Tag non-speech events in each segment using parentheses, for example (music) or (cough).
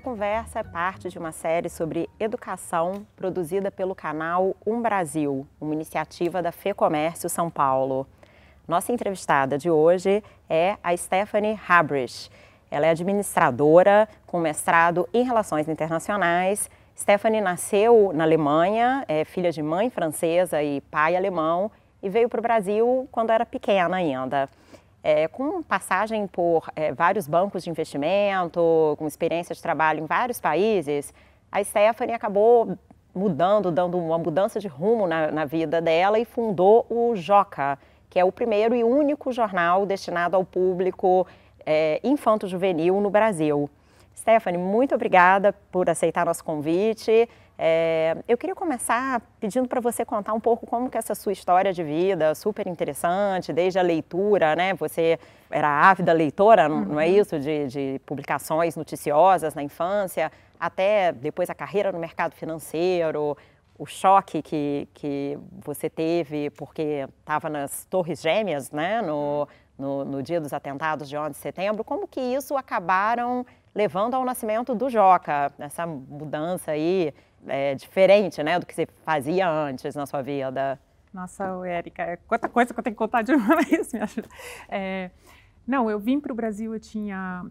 Essa conversa é parte de uma série sobre educação produzida pelo canal Um Brasil, uma iniciativa da Fê Comércio São Paulo. Nossa entrevistada de hoje é a Stephanie Habrich. Ela é administradora com mestrado em Relações Internacionais. Stephanie nasceu na Alemanha, é filha de mãe francesa e pai alemão, e veio para o Brasil quando era pequena ainda é, com passagem por é, vários bancos de investimento, com experiência de trabalho em vários países, a Stephanie acabou mudando, dando uma mudança de rumo na, na vida dela e fundou o Joca, que é o primeiro e único jornal destinado ao público é, infanto-juvenil no Brasil. Stephanie, muito obrigada por aceitar nosso convite. É, eu queria começar pedindo para você contar um pouco como que é essa sua história de vida, super interessante, desde a leitura, né? Você era ávida leitora, uhum. não é uhum. isso? De, de, publicações noticiosas na infância, até depois a carreira no mercado financeiro, o choque que, que você teve porque estava nas Torres Gêmeas, né? No, no, no dia dos atentados de 11 de setembro. Como que isso acabaram levando ao nascimento do Joca, essa mudança aí? é, diferente, né, do que você fazia antes na sua vida? Nossa, Érica, é quanta coisa que eu tenho que contar de (laughs) uma vez, me ajuda. É, não, eu vim para o Brasil, eu tinha uh,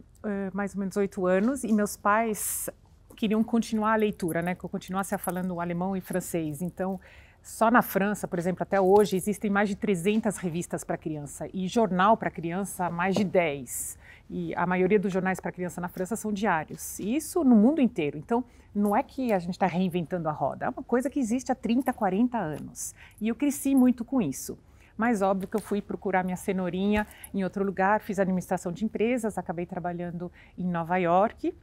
mais ou menos oito anos e meus pais queriam continuar a leitura, né, que eu continuasse falando alemão e francês. Então, só na França, por exemplo, até hoje, existem mais de 300 revistas para criança e jornal para criança, mais de 10 e a maioria dos jornais para criança na França são diários. E isso no mundo inteiro. Então, não é que a gente está reinventando a roda, é uma coisa que existe há 30, 40 anos. E eu cresci muito com isso. Mas óbvio que eu fui procurar minha cenourinha em outro lugar, fiz administração de empresas, acabei trabalhando em Nova York.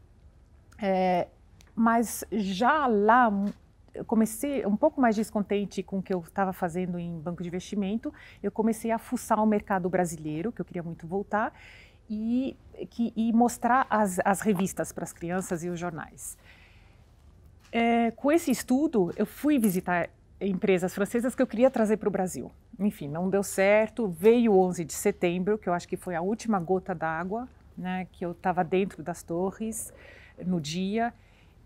É, mas já lá eu comecei um pouco mais descontente com o que eu estava fazendo em banco de investimento, eu comecei a fuçar o mercado brasileiro, que eu queria muito voltar, e, que, e mostrar as, as revistas para as crianças e os jornais. É, com esse estudo, eu fui visitar empresas francesas que eu queria trazer para o Brasil. Enfim, não deu certo. Veio o 11 de setembro, que eu acho que foi a última gota d'água, né, que eu estava dentro das torres no dia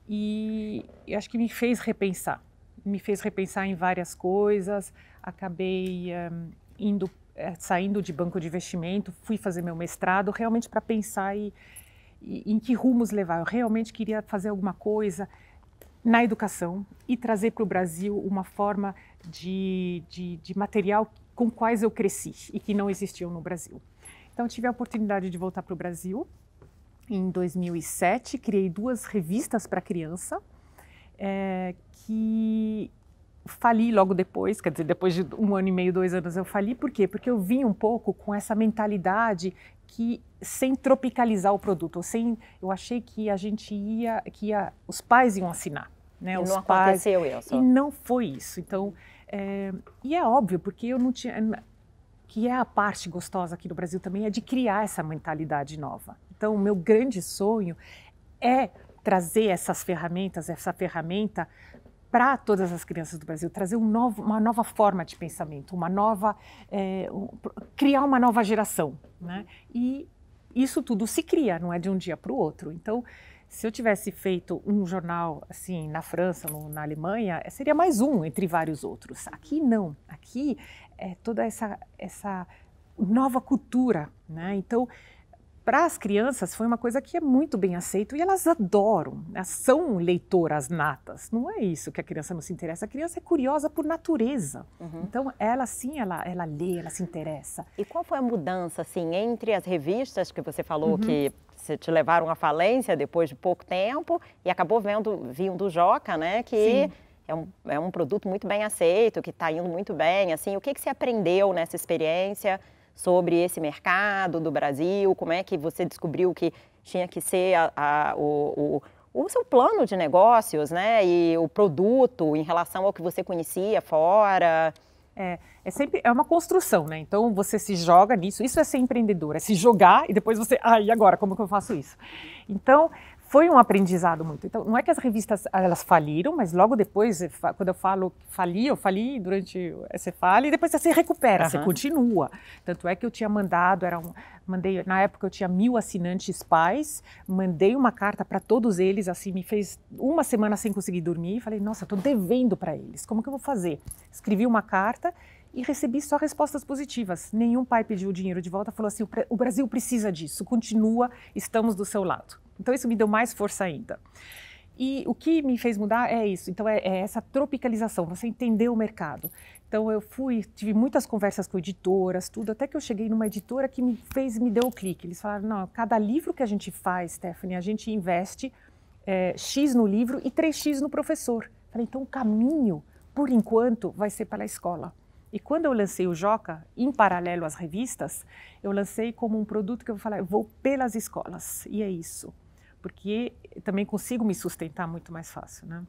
e, e acho que me fez repensar. Me fez repensar em várias coisas. Acabei um, indo é, saindo de banco de investimento, fui fazer meu mestrado realmente para pensar e, e, em que rumos levar. Eu realmente queria fazer alguma coisa na educação e trazer para o Brasil uma forma de, de, de material com quais eu cresci e que não existiam no Brasil. Então tive a oportunidade de voltar para o Brasil em 2007, criei duas revistas para criança é, que fali logo depois, quer dizer, depois de um ano e meio, dois anos eu fali, por quê? Porque eu vim um pouco com essa mentalidade que sem tropicalizar o produto, sem, eu achei que a gente ia, que ia, os pais iam assinar, né? E os não pais, aconteceu isso. E não foi isso. Então, é, e é óbvio porque eu não tinha, que é a parte gostosa aqui no Brasil também é de criar essa mentalidade nova. Então, o meu grande sonho é trazer essas ferramentas, essa ferramenta para todas as crianças do Brasil, trazer um novo, uma nova forma de pensamento, uma nova, é, criar uma nova geração, né? E isso tudo se cria, não é de um dia para o outro. Então, se eu tivesse feito um jornal assim na França, no, na Alemanha, eh, seria mais um entre vários outros. Aqui não, aqui é toda essa essa nova cultura, né? Então para as crianças foi uma coisa que é muito bem aceito e elas adoram, né, são leitoras natas. Não é isso que a criança não se interessa, a criança é curiosa por natureza. Uhum. Então ela sim, ela, ela lê, ela se interessa. E qual foi a mudança assim entre as revistas que você falou uhum. que te levaram à falência depois de pouco tempo e acabou vendo vindo do Joca, né, que É um, é um produto muito bem aceito, que está indo muito bem. Assim, o que, que você aprendeu nessa experiência? sobre esse mercado do Brasil, como é que você descobriu que tinha que ser a, a, o, o, o seu plano de negócios, né? E o produto em relação ao que você conhecia fora. É, é, sempre é uma construção, né? Então você se joga nisso. Isso é ser empreendedor, é se jogar e depois você, ah, e agora como que eu faço isso? Então foi um aprendizado muito. Então, não é que as revistas elas faliram, mas logo depois, quando eu falo fali, eu fali durante essa fala e depois você se recupera, uhum. você continua. Tanto é que eu tinha mandado, era um, mandei na época eu tinha mil assinantes pais, mandei uma carta para todos eles, assim me fez uma semana sem conseguir dormir, falei nossa, estou devendo para eles, como que eu vou fazer? Escrevi uma carta e recebi só respostas positivas. Nenhum pai pediu o dinheiro de volta, falou assim: o Brasil precisa disso, continua, estamos do seu lado. Então isso me deu mais força ainda. E o que me fez mudar é isso. Então é, é essa tropicalização, você entender o mercado. Então eu fui, tive muitas conversas com editoras, tudo, até que eu cheguei numa editora que me fez, me deu o clique. Eles falaram: não, cada livro que a gente faz, Stephanie, a gente investe é, X no livro e 3X no professor. Falei, então o caminho, por enquanto, vai ser para a escola. E quando eu lancei o Joca, em paralelo às revistas, eu lancei como um produto que eu vou falar, eu vou pelas escolas. E é isso. Porque também consigo me sustentar muito mais fácil, né?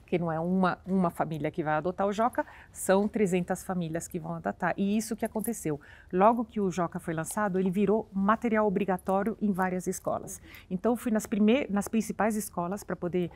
Porque não é uma, uma família que vai adotar o Joca, são 300 famílias que vão adotar. E isso que aconteceu. Logo que o Joca foi lançado, ele virou material obrigatório em várias escolas. Então, eu fui nas, nas principais escolas para poder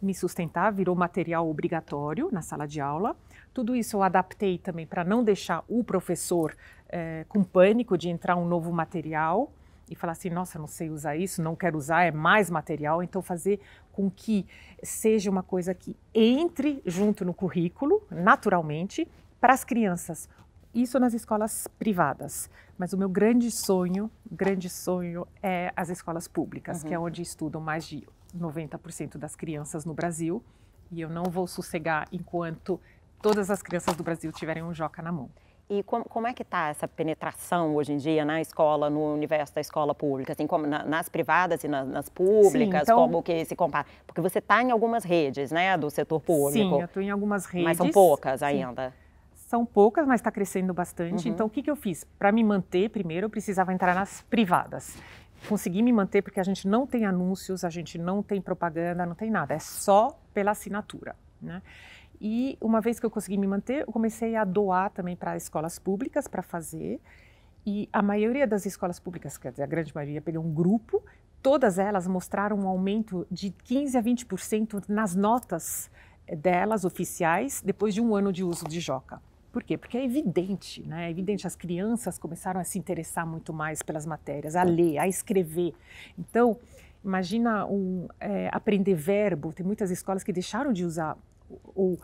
me sustentar, virou material obrigatório na sala de aula. Tudo isso eu adaptei também para não deixar o professor é, com pânico de entrar um novo material e falar assim, nossa, não sei usar isso, não quero usar, é mais material. Então, fazer com que seja uma coisa que entre junto no currículo, naturalmente, para as crianças. Isso nas escolas privadas. Mas o meu grande sonho, grande sonho é as escolas públicas, uhum. que é uhum. onde estudam mais de 90% das crianças no Brasil. E eu não vou sossegar enquanto todas as crianças do Brasil tiverem um joca na mão. E como, como é que está essa penetração hoje em dia na escola, no universo da escola pública, assim como na, nas privadas e na, nas públicas, Sim, então, como que se compara? Porque você está em algumas redes, né, do setor público. Sim, eu estou em algumas redes. Mas são poucas ainda. São poucas, mas está crescendo bastante. Uhum. Então, o que, que eu fiz? Para me manter, primeiro, eu precisava entrar nas privadas consegui me manter porque a gente não tem anúncios, a gente não tem propaganda, não tem nada, é só pela assinatura, né? E uma vez que eu consegui me manter, eu comecei a doar também para escolas públicas para fazer. E a maioria das escolas públicas, quer dizer, a grande maioria, pegou um grupo, todas elas mostraram um aumento de 15 a 20% nas notas eh, delas oficiais depois de um ano de uso de joca. Por quê? Porque é evidente, né? É evidente, as crianças começaram a se interessar muito mais pelas matérias, a ler, a escrever. Então, imagina um, é, aprender verbo. Tem muitas escolas que deixaram de usar ou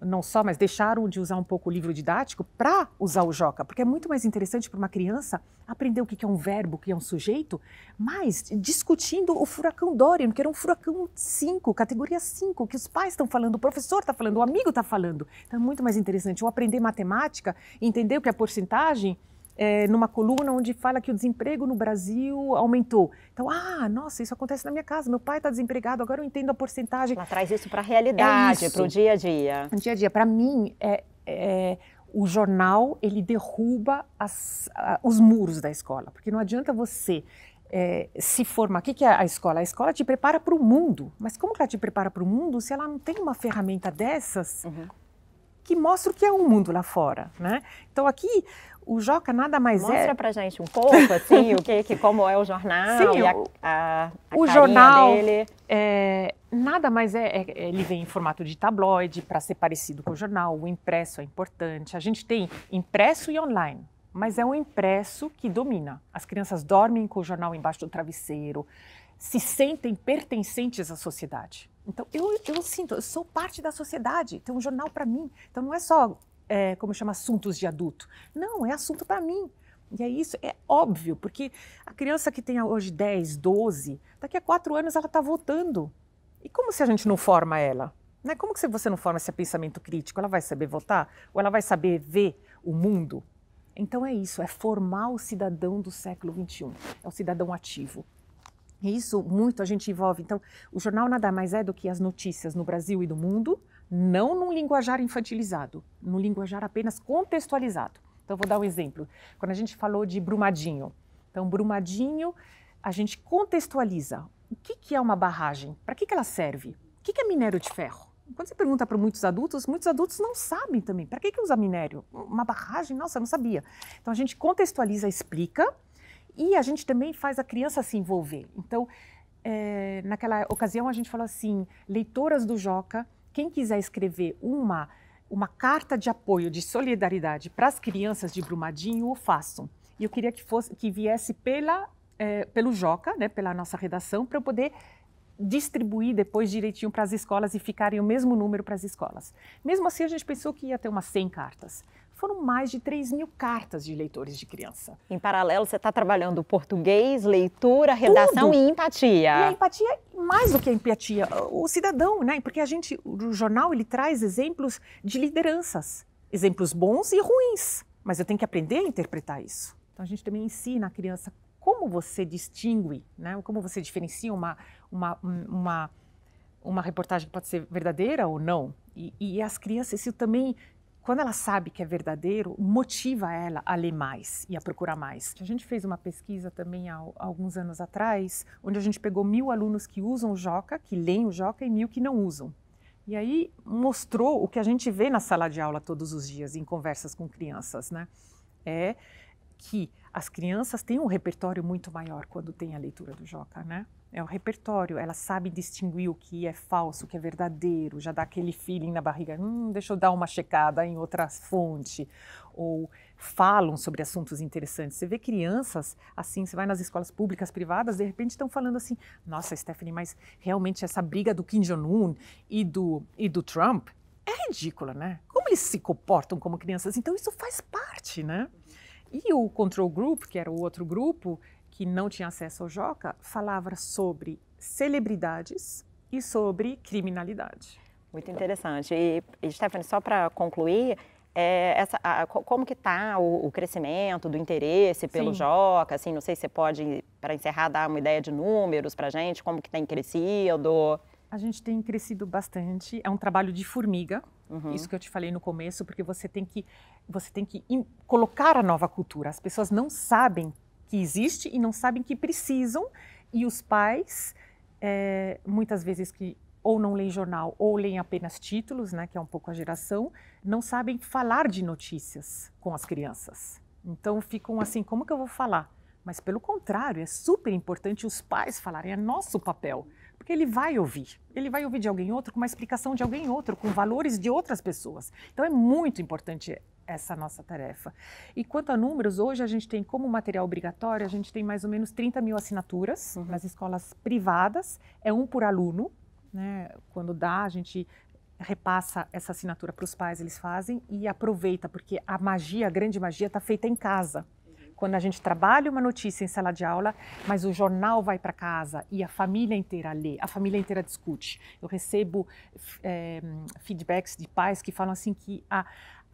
não só, mas deixaram de usar um pouco o livro didático para usar o Joca, porque é muito mais interessante para uma criança aprender o que é um verbo, o que é um sujeito, mas discutindo o furacão Dorian, que era um furacão 5, categoria 5, que os pais estão falando, o professor está falando, o amigo está falando. Então é muito mais interessante. Ou aprender matemática, entender o que é porcentagem, é, numa coluna onde fala que o desemprego no Brasil aumentou. Então, ah, nossa, isso acontece na minha casa, meu pai está desempregado, agora eu entendo a porcentagem. Ela traz isso para a realidade, é para o dia a dia. Dia a dia. Para mim, é, é o jornal ele derruba as, a, os muros da escola, porque não adianta você é, se formar. O que, que é a escola? A escola te prepara para o mundo, mas como que ela te prepara para o mundo se ela não tem uma ferramenta dessas uhum. que mostra o que é o um mundo lá fora, né? Então aqui o Joca nada mais Mostra é. Mostra pra gente um pouco, assim, (laughs) o que, que, como é o jornal Sim, e a, a, a o jornal dele. É, nada mais é, é, Ele vem em formato de tabloide para ser parecido com o jornal. O impresso é importante. A gente tem impresso e online. Mas é o impresso que domina. As crianças dormem com o jornal embaixo do travesseiro, se sentem pertencentes à sociedade. Então, eu, eu sinto, eu sou parte da sociedade, tem então, um jornal para mim. Então, não é só é, como chama, assuntos de adulto. Não, é assunto para mim. E é isso, é óbvio, porque a criança que tem hoje 10, 12, daqui a 4 anos ela está votando. E como se a gente não forma ela? Né? Como que você não forma esse pensamento crítico? Ela vai saber votar? Ou ela vai saber ver o mundo? Então é isso, é formar o cidadão do século XXI, é o cidadão ativo. E isso muito a gente envolve. Então, o jornal nada mais é do que as notícias no Brasil e do mundo, não num linguajar infantilizado, num linguajar apenas contextualizado. Então, vou dar um exemplo. Quando a gente falou de Brumadinho, então, Brumadinho, a gente contextualiza. O que, que é uma barragem? Para que, que ela serve? O que, que é minério de ferro? Quando você pergunta para muitos adultos, muitos adultos não sabem também. Para que, que usa minério? Uma barragem? Nossa, eu não sabia. Então, a gente contextualiza, explica e a gente também faz a criança se envolver. Então, é, naquela ocasião, a gente falou assim: leitoras do Joca quem quiser escrever uma, uma carta de apoio, de solidariedade para as crianças de Brumadinho, o façam. E eu queria que, fosse, que viesse pela, é, pelo Joca, né, pela nossa redação, para eu poder distribuir depois direitinho para as escolas e ficarem o mesmo número para as escolas. Mesmo assim, a gente pensou que ia ter umas 100 cartas foram mais de 3 mil cartas de leitores de criança. Em paralelo, você está trabalhando português, leitura, redação Tudo. e empatia. E a empatia, mais do que a empatia, o cidadão, né? Porque a gente, o jornal, ele traz exemplos de lideranças, exemplos bons e ruins. Mas eu tenho que aprender a interpretar isso. Então a gente também ensina a criança como você distingue, né? Como você diferencia uma, uma, uma uma reportagem pode ser verdadeira ou não. E, e, as crianças, isso também quando ela sabe que é verdadeiro, motiva ela a ler mais e a procurar mais. A gente fez uma pesquisa também há, alguns anos atrás, onde a gente pegou mil alunos que usam o Joca, que leem o Joca, e mil que não usam. E aí mostrou o que a gente vê na sala de aula todos os dias, em conversas com crianças, né? É que as crianças têm um repertório muito maior quando tem a leitura do Joca, né? é o repertório. Ela sabe distinguir o que é falso, o que é verdadeiro, já dá aquele feeling na barriga, hum, deixa eu dar uma checada em outra fonte. Ou falam sobre assuntos interessantes. Você vê crianças assim, você vai nas escolas públicas, privadas, de repente estão falando assim: nossa, Stephanie, mas realmente essa briga do Kim Jong-un e do, e do Trump é ridícula, né? Como eles se comportam como crianças? Então isso faz parte, né? E o control group, que era o outro grupo, que não tinha acesso ao Joca, falava sobre celebridades e sobre criminalidade. Muito interessante. E, e Stephanie, só para concluir, é, essa, a, como que está o, o, crescimento do interesse pelo Sim. Joca? Assim, não sei se você pode, para encerrar, dar uma ideia de números para a gente, como que tem crescido? A gente tem crescido bastante. É um trabalho de formiga, uhum. isso que eu te falei no começo, porque você tem que, você tem que in, colocar a nova cultura. As pessoas não sabem que existe e não sabem que precisam, e os pais, é, muitas vezes que ou não leem jornal ou leem apenas títulos, né, que é um pouco a geração, não sabem falar de notícias com as crianças. Então ficam assim, como que eu vou falar? Mas pelo contrário, é super importante os pais falarem, é nosso papel, porque ele vai ouvir. Ele vai ouvir de alguém outro, com uma explicação de alguém outro, com valores de outras pessoas. Então é muito importante essa nossa tarefa. E quanto a números, hoje a gente tem como material obrigatório, a gente tem mais ou menos 30 mil assinaturas uhum. nas escolas privadas, é um por aluno, né? Quando dá, a gente repassa essa assinatura para os pais, eles fazem e aproveita, porque a magia, a grande magia, está feita em casa. Quando a gente trabalha uma notícia em sala de aula, mas o jornal vai para casa e a família inteira lê, a família inteira discute. Eu recebo é, feedbacks de pais que falam assim que a,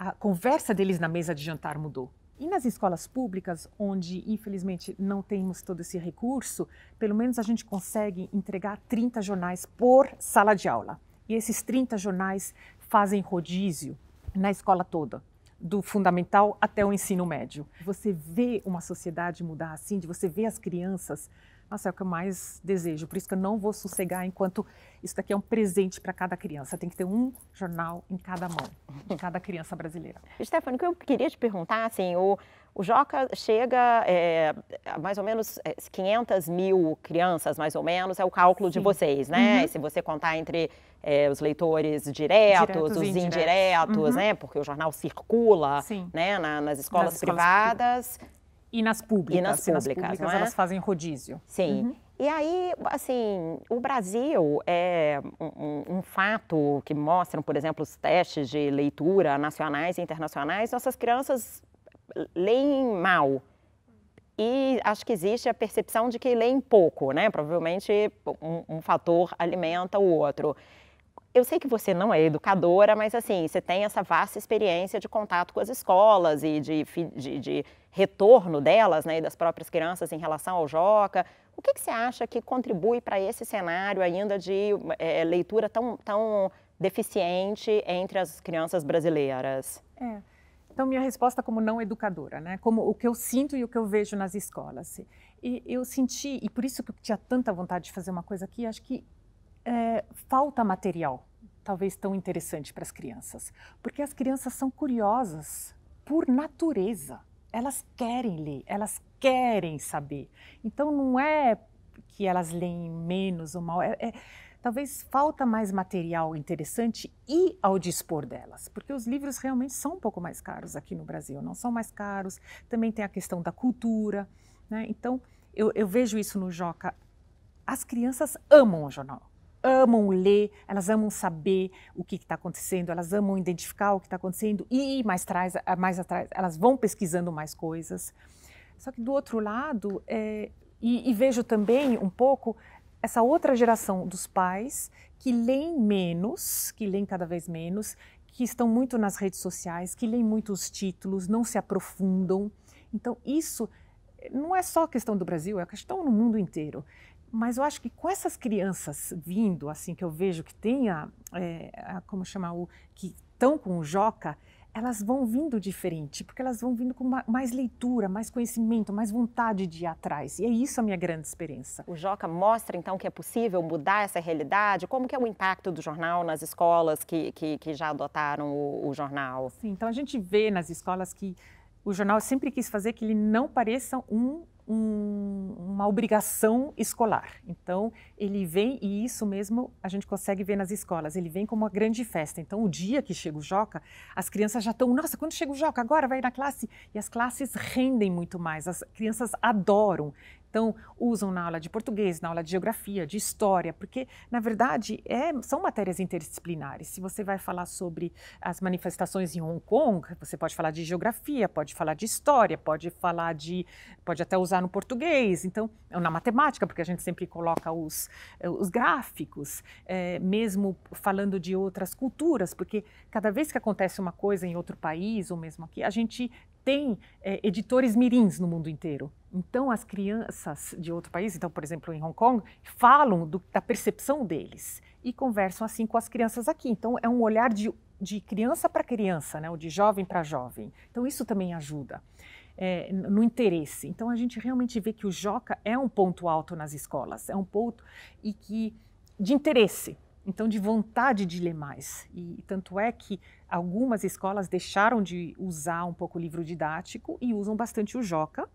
a conversa deles na mesa de jantar mudou. E nas escolas públicas, onde infelizmente não temos todo esse recurso, pelo menos a gente consegue entregar 30 jornais por sala de aula. E esses 30 jornais fazem rodízio na escola toda, do fundamental até o ensino médio. Você vê uma sociedade mudar assim, de você vê as crianças nossa, é o que eu mais desejo. Por isso que eu não vou sossegar enquanto isso daqui é um presente para cada criança. Tem que ter um jornal em cada mão, em cada criança brasileira. Stefano, o que eu queria te perguntar, assim, o, o Joca chega é, a mais ou menos 500 é, mil crianças, mais ou menos, é o cálculo Sim. de vocês, né? Uhum. Se você contar entre é, os leitores diretos, diretos os indiretos, indiretos uhum. né? Porque o jornal circula né? Na, nas escolas nas privadas. Escolas privadas e nas públicas, e nas públicas, nas públicas é? elas fazem rodízio. Sim. Uhum. E aí, assim, o Brasil é um, um, fato que mostram, por exemplo, os testes de leitura nacionais e internacionais, nossas crianças leem mal. E acho que existe a percepção de que leem pouco, né? Provavelmente um, um fator alimenta o outro eu sei que você não é educadora, mas assim, você tem essa vasta experiência de contato com as escolas e de, de, de retorno delas, né, e das próprias crianças em relação ao Joca. O que, que você acha que contribui para esse cenário ainda de é, leitura tão, tão deficiente entre as crianças brasileiras? É. Então, minha resposta como não educadora, né? como o que eu sinto e o que eu vejo nas escolas. E eu senti, e por isso que eu tinha tanta vontade de fazer uma coisa aqui, acho que é, falta material, talvez tão interessante para as crianças, porque as crianças são curiosas por natureza. Elas querem ler, elas querem saber. Então não é que elas leem menos ou mal, é, é talvez falta mais material interessante e ao dispor delas, porque os livros realmente são um pouco mais caros aqui no Brasil, não são mais caros, também tem a questão da cultura, né? Então, eu, eu vejo isso no Joca, as crianças amam o jornal, amam ler, elas amam saber o que está acontecendo, elas amam identificar o que está acontecendo e mais atrás, mais atrás, elas vão pesquisando mais coisas. Só que do outro lado, é, e, e vejo também um pouco essa outra geração dos pais que leem menos, que leem cada vez menos, que estão muito nas redes sociais, que leem muitos títulos, não se aprofundam. Então, isso eh, não é só questão do Brasil, é questão no mundo inteiro. Mas eu acho que com essas crianças vindo, assim, que eu vejo que tem a, é, a como chamar o, que estão com o Joca, elas vão vindo diferente, porque elas vão vindo com mais leitura, mais conhecimento, mais vontade de ir atrás. E é isso a minha grande experiência. O Joca mostra, então, que é possível mudar essa realidade? Como que é o impacto do jornal nas escolas que, que, que já adotaram o, o jornal? Sim, então a gente vê nas escolas que o jornal sempre quis fazer que ele não pareça um um, uma obrigação escolar. Então, ele vem, e isso mesmo a gente consegue ver nas escolas, ele vem como uma grande festa. Então, o dia que chega o Joca, as crianças já estão, nossa, quando chega o Joca, agora vai na classe. E as classes rendem muito mais, as crianças adoram. Então, usam na aula de português, na aula de geografia, de história, porque, na verdade, é, são matérias interdisciplinares. Se você vai falar sobre as manifestações em Hong Kong, você pode falar de geografia, pode falar de história, pode falar de. pode até usar no português, então, na matemática, porque a gente sempre coloca os, eh, os gráficos, é, mesmo falando de outras culturas, porque cada vez que acontece uma coisa em outro país, ou mesmo aqui, a gente tem é, editores mirins no mundo inteiro. Então, as crianças de outro país, então, por exemplo, em Hong Kong, falam do, da percepção deles e conversam assim com as crianças aqui. Então, é um olhar de, de criança para criança, né? ou de jovem para jovem. Então, isso também ajuda é, no interesse. Então, a gente realmente vê que o Joca é um ponto alto nas escolas, é um ponto e que de interesse então de vontade de ler mais. E tanto é que algumas escolas deixaram de usar um pouco o livro didático e usam bastante o Joca,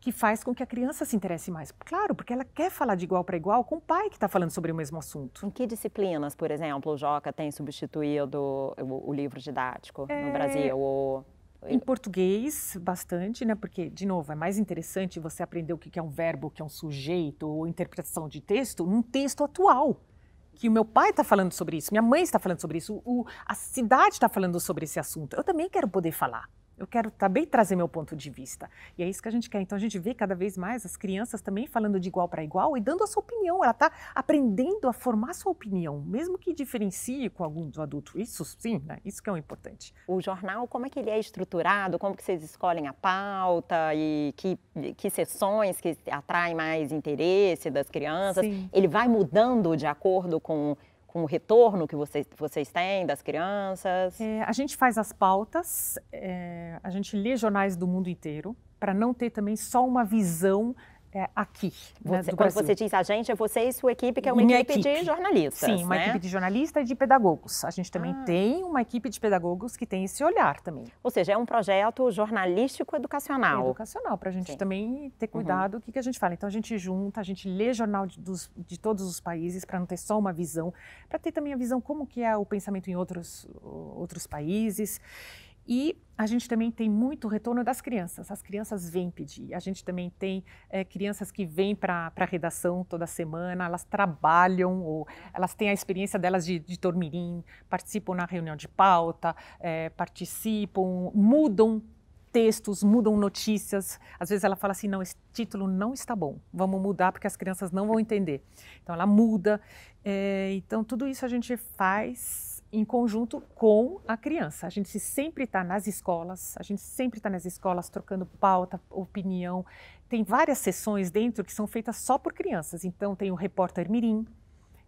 que faz com que a criança se interesse mais. Claro, porque ela quer falar de igual para igual com o pai que está falando sobre o mesmo assunto. Em que disciplinas, por exemplo, o Joca tem substituído o, livro didático é... no Brasil? Em português, bastante, né? Porque, de novo, é mais interessante você aprender o que é um verbo, o que é um sujeito, ou interpretação de texto, num texto atual que o meu pai está falando sobre isso, minha mãe está falando sobre isso, o, a cidade está falando sobre esse assunto. Eu também quero poder falar. Eu quero também trazer meu ponto de vista. E é isso que a gente quer. Então a gente vê cada vez mais as crianças também falando de igual para igual e dando a sua opinião. Ela está aprendendo a formar sua opinião, mesmo que diferencie com algum do adulto. Isso sim, né? Isso que é o um importante. O jornal, como é que ele é estruturado? Como que vocês escolhem a pauta e que, que sessões que atraem mais interesse das crianças? Sim. Ele vai mudando de acordo com com o retorno que vocês, vocês têm das crianças? É, a gente faz as pautas, é, a gente lê jornais do mundo inteiro, para não ter também só uma visão é, aqui. Né, você, né, quando Brasil. você diz a gente, é você e sua equipe, que é uma equipe, equipe. de jornalistas. Sim, uma né? equipe de jornalistas e de pedagogos. A gente também ah. tem uma equipe de pedagogos que tem esse olhar também. Ou seja, é um projeto jornalístico educacional. educacional, para a gente sim. também ter uhum. cuidado uhum. do que, que a gente fala. Então a gente junta, a gente lê jornal de, dos, de todos os países para não ter só uma visão, para ter também a visão como que é o pensamento em outros, outros países. E a gente também tem muito retorno das crianças. As crianças vêm pedir. A gente também tem é, crianças que vêm para a redação toda semana, elas trabalham, ou elas têm a experiência delas de, de dormirim, participam na reunião de pauta, é, participam, mudam textos, mudam notícias. Às vezes ela fala assim: não, esse título não está bom, vamos mudar porque as crianças não vão entender. Então ela muda. É, então tudo isso a gente faz em conjunto com a criança. A gente sempre está nas escolas, a gente sempre está nas escolas trocando pauta, opinião. Tem várias sessões dentro que são feitas só por crianças. Então tem o repórter Mirim,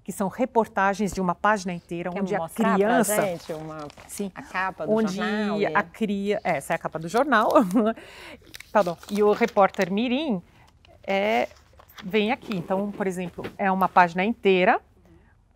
que são reportagens de uma página inteira Quer onde a criança, gente uma, sim, a capa do onde jornal, a cria, é, essa é a capa do jornal, bom. (laughs) E o repórter Mirim é vem aqui. Então, por exemplo, é uma página inteira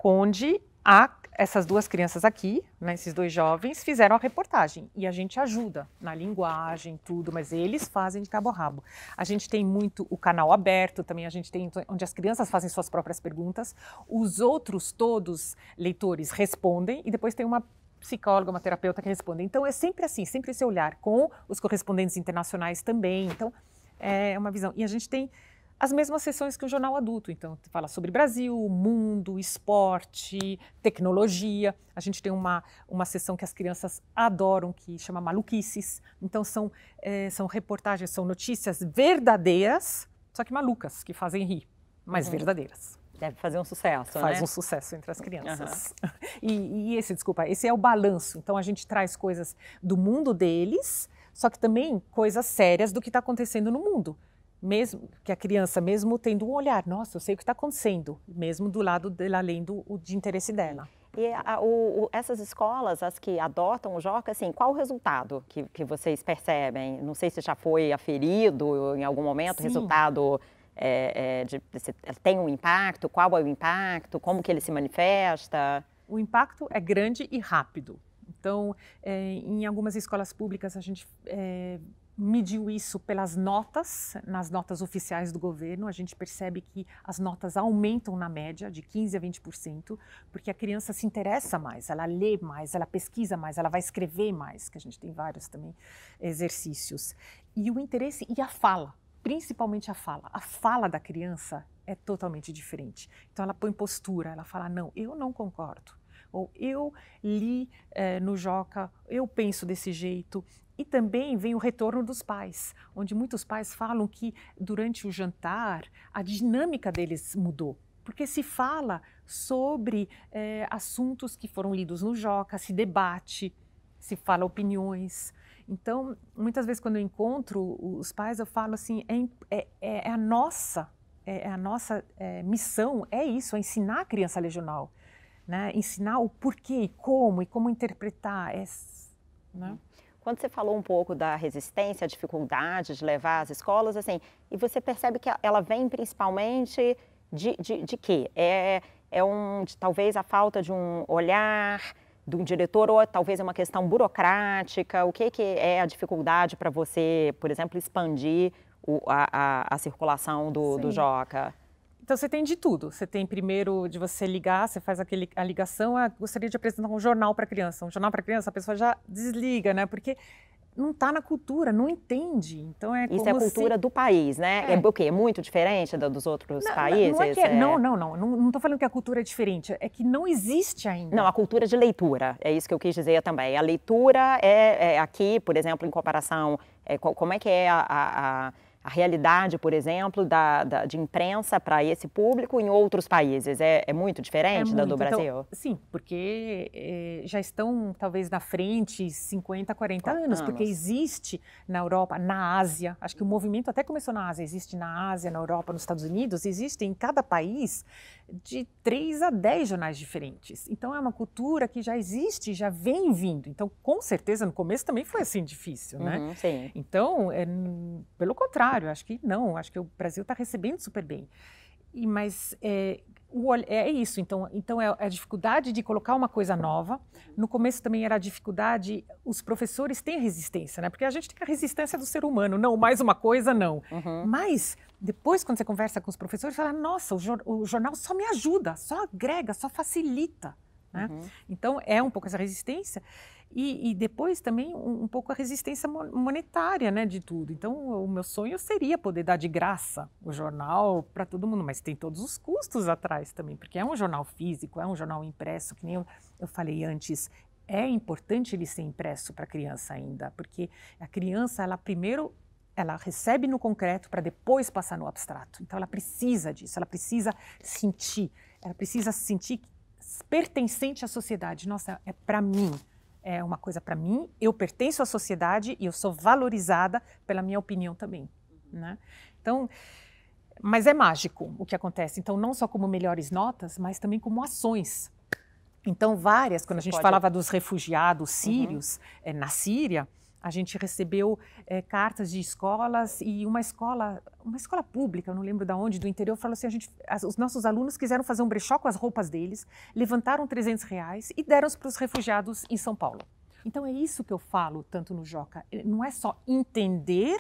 onde a essas duas crianças aqui, né, esses dois jovens, fizeram a reportagem e a gente ajuda na linguagem, tudo, mas eles fazem de cabo a rabo. A gente tem muito o canal aberto, também a gente tem então, onde as crianças fazem suas próprias perguntas, os outros todos leitores respondem e depois tem uma psicóloga, uma terapeuta que responde. Então é sempre assim, sempre esse olhar com os correspondentes internacionais também. Então é uma visão. E a gente tem as mesmas sessões que um jornal adulto. Então, fala sobre Brasil, mundo, esporte, tecnologia. A gente tem uma, uma sessão que as crianças adoram, que chama Maluquices. Então, são, é, são reportagens, são notícias verdadeiras, só que malucas, que fazem rir, mas uhum. verdadeiras. Deve fazer um sucesso, Faz né? um sucesso entre as crianças. Uhum. (laughs) E, e esse, desculpa, esse é o balanço. Então, a gente traz coisas do mundo deles, só que também coisas sérias do que está acontecendo no mundo mesmo que a criança, mesmo tendo um olhar, nossa, eu sei o que está acontecendo, mesmo do lado dela, além do, de interesse dela. E a, o, o, essas escolas, as que adotam o Joca, assim, qual o resultado que, que vocês percebem? Não sei se já foi aferido em algum momento, Sim. resultado é, é, de, se é, tem um impacto, qual é o impacto, como que ele se manifesta? O impacto é grande e rápido. Então, é, em algumas escolas públicas, a gente é, mediu isso pelas notas, nas notas oficiais do governo, a gente percebe que as notas aumentam na média de 15 a 20%, porque a criança se interessa mais, ela lê mais, ela pesquisa mais, ela vai escrever mais, que a gente tem vários também exercícios. E o interesse e a fala, principalmente a fala. A fala da criança é totalmente diferente. Então ela põe postura, ela fala: "Não, eu não concordo" ou eu li eh, no Joca, eu penso desse jeito. E também vem o retorno dos pais, onde muitos pais falam que durante o jantar a dinâmica deles mudou porque se fala sobre eh, assuntos que foram lidos no Joca, se debate, se fala opiniões. Então, muitas vezes quando eu encontro os pais, eu falo assim, é, é, é, é a nossa, é, é a nossa eh, missão, é isso, é ensinar a criança legional. Né? Ensinar o porquê e como e como interpretar. né? Quando você falou um pouco da resistência, a dificuldade de levar as escolas, assim, e você percebe que ela vem principalmente de, de, de quê? É, é um, de, talvez a falta de um olhar de um diretor ou talvez é uma questão burocrática? O que, que é a dificuldade para você, por exemplo, expandir o, a, a, a, circulação do, do Joca? Então você tem de tudo. Você tem primeiro de você ligar, você faz aquele, a ligação, ah, gostaria de apresentar um jornal para criança. Um jornal para criança, a pessoa já desliga, né? Porque não está na cultura, não entende. Então é Isso é a cultura se... do país, né? É. é o quê? É muito diferente da, dos outros não, países? Não, é é, é, é... não, não, não, não. estou falando que a cultura é diferente, é que não existe ainda. Não, a cultura de leitura, é isso que eu quis dizer também. A leitura é, é aqui, por exemplo, em comparação, como é que é a, a, a a realidade, por exemplo, da, da de imprensa para esse público em outros países é, é muito diferente é da muito. do então, Brasil? Então, sim, porque é, já estão talvez na frente 50, 40 anos, anos, porque existe na Europa, na Ásia, acho que o movimento até começou na Ásia, existe na Ásia, na Europa, nos Estados Unidos, existe em cada país de 3 a 10 jornais diferentes. Então é uma cultura que já existe, já vem vindo. Então, com certeza, no começo também foi assim difícil, né? Uhum, sim. Então, é, pelo contrário, contrário, acho que não, acho que o Brasil está recebendo super bem. E, mas é, o, é isso, então, então é, é a dificuldade de colocar uma coisa nova. No começo também era a dificuldade, os professores têm resistência, né? Porque a gente tem a resistência do ser humano, não, mais uma coisa, não. Uhum. Mas depois, quando você conversa com os professores, fala, nossa, o, jor o jornal só me ajuda, só agrega, só facilita. Né? Uhum. Então, é um pouco essa resistência. E, e depois também um, um, pouco a resistência monetária né, de tudo. Então, o meu sonho seria poder dar de graça o jornal para todo mundo, mas tem todos os custos atrás também, porque é um jornal físico, é um jornal impresso, que nem eu, eu falei antes, é importante ele ser impresso para a criança ainda, porque a criança, ela primeiro ela recebe no concreto para depois passar no abstrato. Então ela precisa disso, ela precisa sentir, ela precisa sentir pertencente à sociedade. Nossa, é para mim. É uma coisa para mim, eu pertenço à sociedade e eu sou valorizada pela minha opinião também. Né? Então, mas é mágico o que acontece. Então, não só como melhores notas, mas também como ações. Então, várias, quando Você a gente pode... falava dos refugiados sírios uhum. é, na Síria, a gente recebeu é, cartas de escolas e uma escola, uma escola pública, não lembro da onde, do interior, falou assim: a gente, as, os nossos alunos quiseram fazer um brechó com as roupas deles, levantaram 300 reais e deram para os refugiados em São Paulo. Então é isso que eu falo tanto no Joca. É, não é só entender,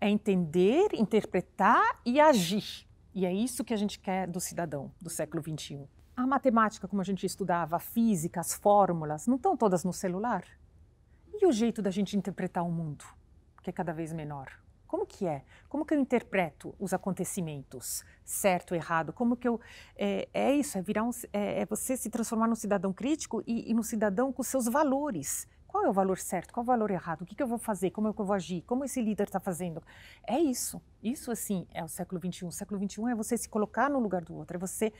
é entender, interpretar e agir. E é isso que a gente quer do cidadão do século XXI. A matemática, como a gente estudava, a física, as fórmulas, não estão todas no celular? o jeito da gente interpretar o mundo, que é cada vez menor? Como que é? Como que eu interpreto os acontecimentos, certo, errado? Como que eu é, é isso? É virar um, é, é, você se transformar num cidadão crítico e, e num cidadão com seus valores. Qual é o valor certo? Qual é o valor errado? O que, que eu vou fazer? Como é que eu vou agir? Como esse líder está fazendo? É isso. Isso assim é o século 21. século 21 é você se colocar no lugar do outro. É você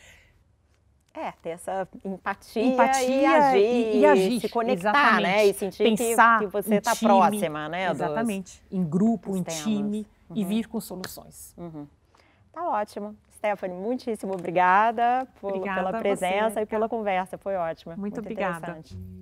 é, ter essa empatia, empatia e, agir, e, e agir, se conectar, exatamente. né? E sentir Pensar que, que você está próxima, né? Exatamente. Dos, em grupo, em time uhum. e vir com soluções. Uhum. Tá ótimo. Stephanie, muitíssimo obrigada, por, obrigada pela presença você. e pela conversa. Foi ótima. Muito, Muito obrigada.